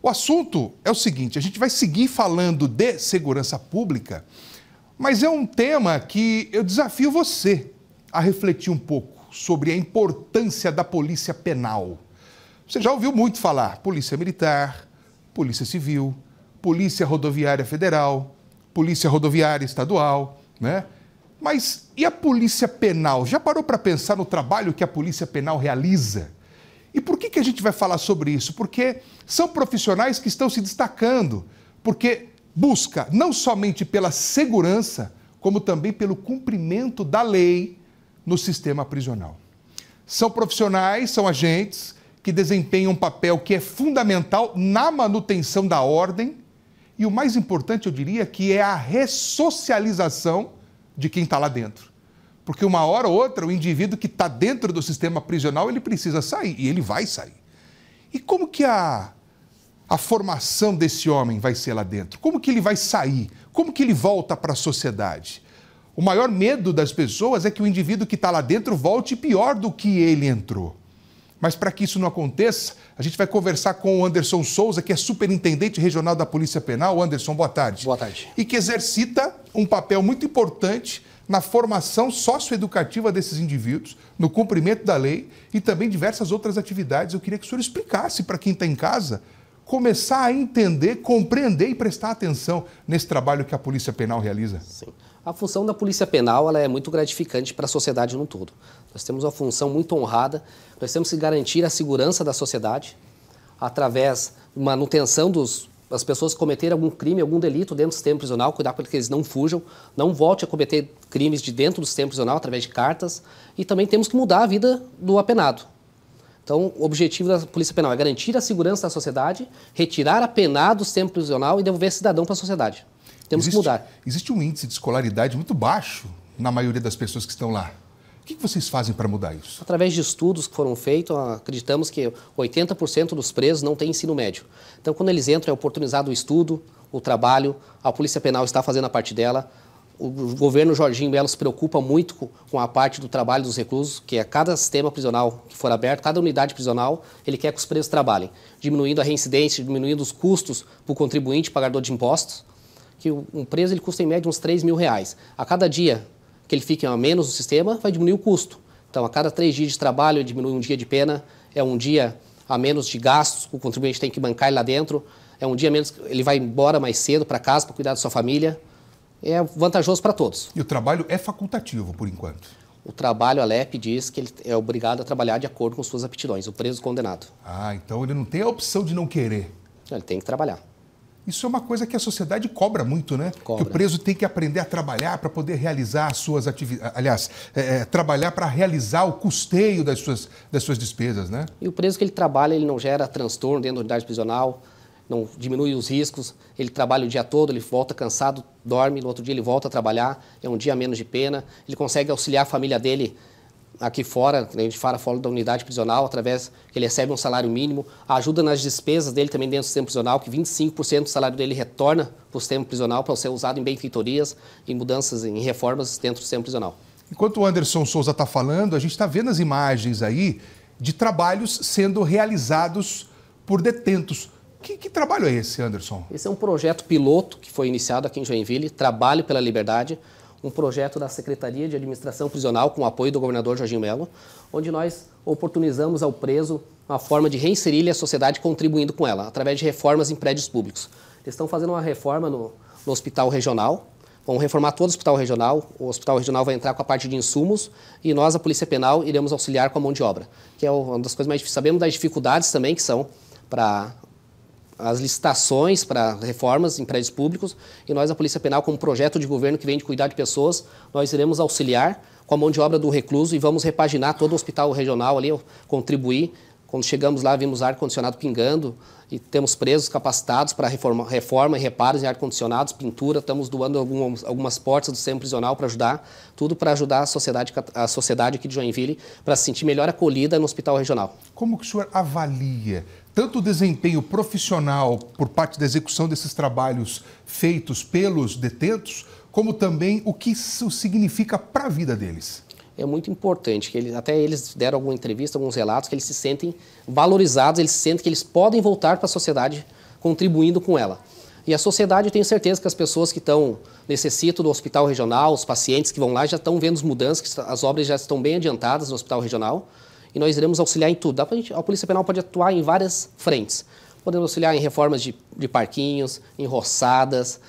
O assunto é o seguinte: a gente vai seguir falando de segurança pública, mas é um tema que eu desafio você a refletir um pouco sobre a importância da polícia penal. Você já ouviu muito falar polícia militar, polícia civil, polícia rodoviária federal, polícia rodoviária estadual, né? Mas e a polícia penal? Já parou para pensar no trabalho que a polícia penal realiza? E por que, que a gente vai falar sobre isso? Porque são profissionais que estão se destacando, porque busca não somente pela segurança, como também pelo cumprimento da lei no sistema prisional. São profissionais, são agentes que desempenham um papel que é fundamental na manutenção da ordem e o mais importante, eu diria, que é a ressocialização de quem está lá dentro. Porque uma hora ou outra, o indivíduo que está dentro do sistema prisional, ele precisa sair, e ele vai sair. E como que a, a formação desse homem vai ser lá dentro? Como que ele vai sair? Como que ele volta para a sociedade? O maior medo das pessoas é que o indivíduo que está lá dentro volte pior do que ele entrou. Mas para que isso não aconteça, a gente vai conversar com o Anderson Souza, que é superintendente regional da Polícia Penal. Anderson, boa tarde. Boa tarde. E que exercita um papel muito importante na formação socioeducativa desses indivíduos, no cumprimento da lei e também diversas outras atividades. Eu queria que o senhor explicasse para quem está em casa começar a entender, compreender e prestar atenção nesse trabalho que a Polícia Penal realiza. Sim. A função da Polícia Penal ela é muito gratificante para a sociedade no todo. Nós temos uma função muito honrada, nós temos que garantir a segurança da sociedade através da manutenção dos as pessoas cometerem algum crime, algum delito dentro do sistema prisional, cuidar para que eles não fujam, não volte a cometer crimes de dentro do sistema prisional através de cartas. E também temos que mudar a vida do apenado. Então, o objetivo da Polícia Penal é garantir a segurança da sociedade, retirar apenado do sistema prisional e devolver cidadão para a sociedade. Temos existe, que mudar. Existe um índice de escolaridade muito baixo na maioria das pessoas que estão lá que vocês fazem para mudar isso? Através de estudos que foram feitos, acreditamos que 80% dos presos não têm ensino médio. Então, quando eles entram, é oportunizado o estudo, o trabalho, a Polícia Penal está fazendo a parte dela. O governo Jorginho Melo se preocupa muito com a parte do trabalho dos reclusos, que é cada sistema prisional que for aberto, cada unidade prisional, ele quer que os presos trabalhem, diminuindo a reincidência, diminuindo os custos para o contribuinte, pagador de impostos, que um preso ele custa em média uns 3 mil reais. A cada dia que ele fique a menos no sistema, vai diminuir o custo. Então, a cada três dias de trabalho, diminui um dia de pena, é um dia a menos de gastos que o contribuinte tem que bancar lá dentro, é um dia a menos que ele vai embora mais cedo para casa para cuidar da sua família. É vantajoso para todos. E o trabalho é facultativo, por enquanto? O trabalho, a LEP diz que ele é obrigado a trabalhar de acordo com suas aptidões, o preso condenado. Ah, então ele não tem a opção de não querer. Ele tem que trabalhar. Isso é uma coisa que a sociedade cobra muito, né? Cobra. Que o preso tem que aprender a trabalhar para poder realizar as suas atividades. Aliás, é, é trabalhar para realizar o custeio das suas, das suas despesas, né? E o preso que ele trabalha, ele não gera transtorno dentro da unidade prisional, não diminui os riscos. Ele trabalha o dia todo, ele volta cansado, dorme, no outro dia ele volta a trabalhar, é um dia menos de pena. Ele consegue auxiliar a família dele aqui fora, a gente fala fora da unidade prisional, através que ele recebe um salário mínimo, ajuda nas despesas dele também dentro do sistema prisional, que 25% do salário dele retorna para o sistema prisional para ser usado em benfeitorias, em mudanças, em reformas dentro do sistema prisional. Enquanto o Anderson Souza está falando, a gente está vendo as imagens aí de trabalhos sendo realizados por detentos. Que, que, trabalho é esse, Anderson? Esse é um projeto piloto que foi iniciado aqui em Joinville, Trabalho pela Liberdade, um projeto da Secretaria de Administração Prisional, com o apoio do governador Jorginho Melo, onde nós oportunizamos ao preso uma forma de reinserir ele à sociedade contribuindo com ela, através de reformas em prédios públicos. Eles estão fazendo uma reforma no, no hospital regional, vão reformar todo o hospital regional, o hospital regional vai entrar com a parte de insumos e nós, a Polícia Penal, iremos auxiliar com a mão de obra, que é uma das coisas mais difíceis. Sabemos das dificuldades também que são para as licitações para reformas em prédios públicos e nós, a Polícia Penal, como projeto de governo que vem de cuidar de pessoas, nós iremos auxiliar com a mão de obra do recluso e vamos repaginar todo o hospital regional ali, contribuir. Quando chegamos lá, vimos ar-condicionado pingando e temos presos capacitados para reforma, reforma e reparos em ar-condicionados, pintura, estamos doando algumas, algumas portas do centro prisional para ajudar, tudo para ajudar a sociedade, a sociedade aqui de Joinville para se sentir melhor acolhida no hospital regional. Como que o senhor avalia tanto o desempenho profissional por parte da execução desses trabalhos feitos pelos detentos, como também o que isso significa para a vida deles. É muito importante que eles, até eles deram alguma entrevista, alguns relatos que eles se sentem valorizados, eles sentem que eles podem voltar para a sociedade contribuindo com ela. E a sociedade, eu tenho certeza que as pessoas que estão necessitam do hospital regional, os pacientes que vão lá já estão vendo as mudanças, as obras já estão bem adiantadas no hospital regional e nós iremos auxiliar em tudo. A, Polícia Penal pode atuar em várias frentes. Podemos auxiliar em reformas de, de parquinhos, em roçadas.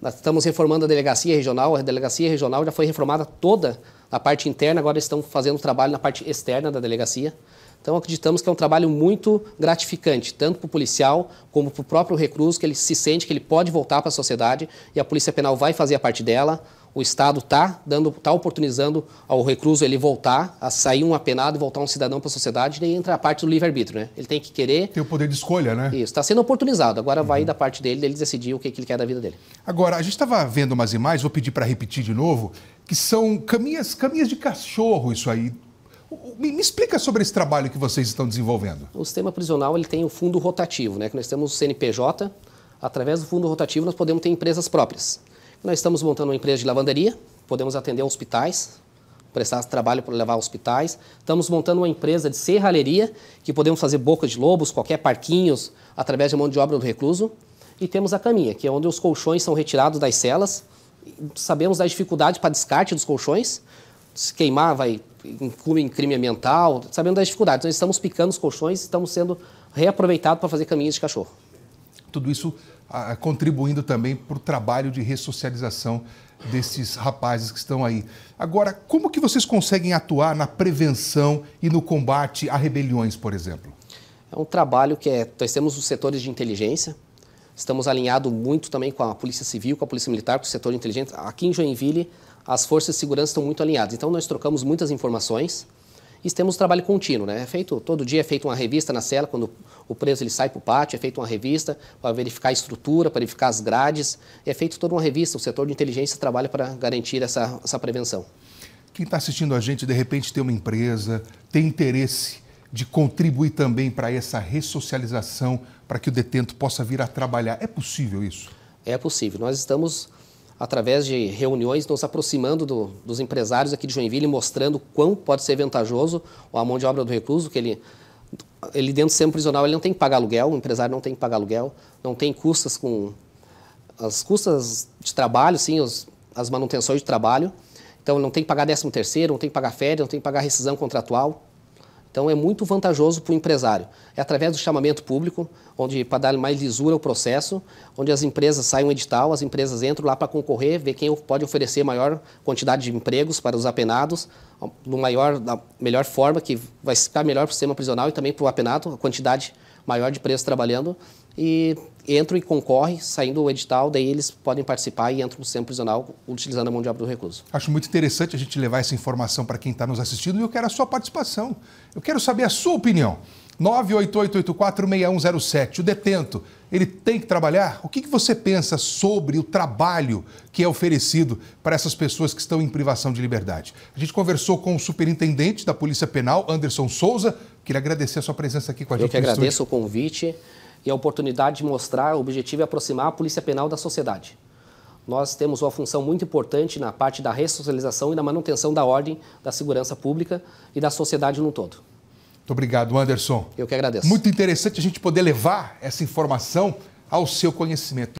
Nós estamos reformando a delegacia regional. A delegacia regional já foi reformada toda na parte interna, agora estão fazendo trabalho na parte externa da delegacia. Então acreditamos que é um trabalho muito gratificante, tanto para o policial como para o próprio recruso, que ele se sente que ele pode voltar para a sociedade e a Polícia Penal vai fazer a parte dela o Estado está dando, está oportunizando ao recluso ele voltar, a sair um apenado e voltar um cidadão para a sociedade, daí entra a parte do livre-arbítrio, né? Ele tem que querer... Tem o poder de escolha, né? Isso, está sendo oportunizado. Agora uhum. vai da parte dele, ele decidir o que, que ele quer da vida dele. Agora, a gente estava vendo umas imagens, vou pedir para repetir de novo, que são caminhas, caminhas de cachorro isso aí. Me, me, explica sobre esse trabalho que vocês estão desenvolvendo. O sistema prisional ele tem o fundo rotativo, né? Que nós temos o CNPJ. Através do fundo rotativo nós podemos ter empresas próprias. Nós estamos montando uma empresa de lavanderia, podemos atender hospitais, prestar trabalho para levar hospitais. Estamos montando uma empresa de serralheria, que podemos fazer bocas de lobos, qualquer parquinhos, através de mão de obra do recluso. E temos a caminha, que é onde os colchões são retirados das celas. Sabemos da dificuldade para descarte dos colchões. Se queimar, vai inclui em crime ambiental. Sabemos das dificuldades. Nós estamos picando os colchões, e estamos sendo reaproveitados para fazer caminhos de cachorro. Tudo isso ah, contribuindo também para o trabalho de ressocialização desses rapazes que estão aí. Agora, como que vocês conseguem atuar na prevenção e no combate a rebeliões, por exemplo? É um trabalho que é, nós temos os setores de inteligência, estamos alinhados muito também com a Polícia Civil, com a Polícia Militar, com o setor de inteligência. Aqui em Joinville, as forças de segurança estão muito alinhadas, então nós trocamos muitas informações, e temos um trabalho contínuo. Né? É feito, todo dia é feita uma revista na cela, quando o preso ele sai para o pátio, é feita uma revista para verificar a estrutura, para verificar as grades, é feita toda uma revista, o setor de inteligência trabalha para garantir essa, essa prevenção. Quem está assistindo a gente, de repente, tem uma empresa, tem interesse de contribuir também para essa ressocialização, para que o detento possa vir a trabalhar. É possível isso? É possível. Nós estamos através de reuniões, nos aproximando do, dos empresários aqui de Joinville, mostrando quão pode ser vantajoso a mão de obra do recluso, que ele, ele dentro do centro prisional ele não tem que pagar aluguel, o empresário não tem que pagar aluguel, não tem custas com as custas de trabalho, sim, os, as manutenções de trabalho. Então, não tem que pagar 13 terceiro, não tem que pagar férias, não tem que pagar rescisão contratual. Então é muito vantajoso para o empresário. É através do chamamento público, onde para dar mais lisura ao processo, onde as empresas saem um edital, as empresas entram lá para concorrer, ver quem pode oferecer maior quantidade de empregos para os apenados, no maior, da melhor forma que vai ficar melhor para o sistema prisional e também para o apenado, a quantidade de maior de preço trabalhando e entram e concorre, saindo o edital, daí eles podem participar e entram no sistema prisional utilizando a mão de obra do recurso. Acho muito interessante a gente levar essa informação para quem está nos assistindo e eu quero a sua participação. Eu quero saber a sua opinião. 988846107. O detento, ele tem que trabalhar? O que, que você pensa sobre o trabalho que é oferecido para essas pessoas que estão em privação de liberdade? A gente conversou com o superintendente da Polícia Penal, Anderson Souza. Queria agradecer a sua presença aqui com a Eu gente. Eu que agradeço o convite e a oportunidade de mostrar o objetivo é aproximar a Polícia Penal da sociedade. Nós temos uma função muito importante na parte da ressocialização e da manutenção da ordem, da segurança pública e da sociedade no todo. Muito obrigado, Anderson. Eu que agradeço. Muito interessante a gente poder levar essa informação ao seu conhecimento.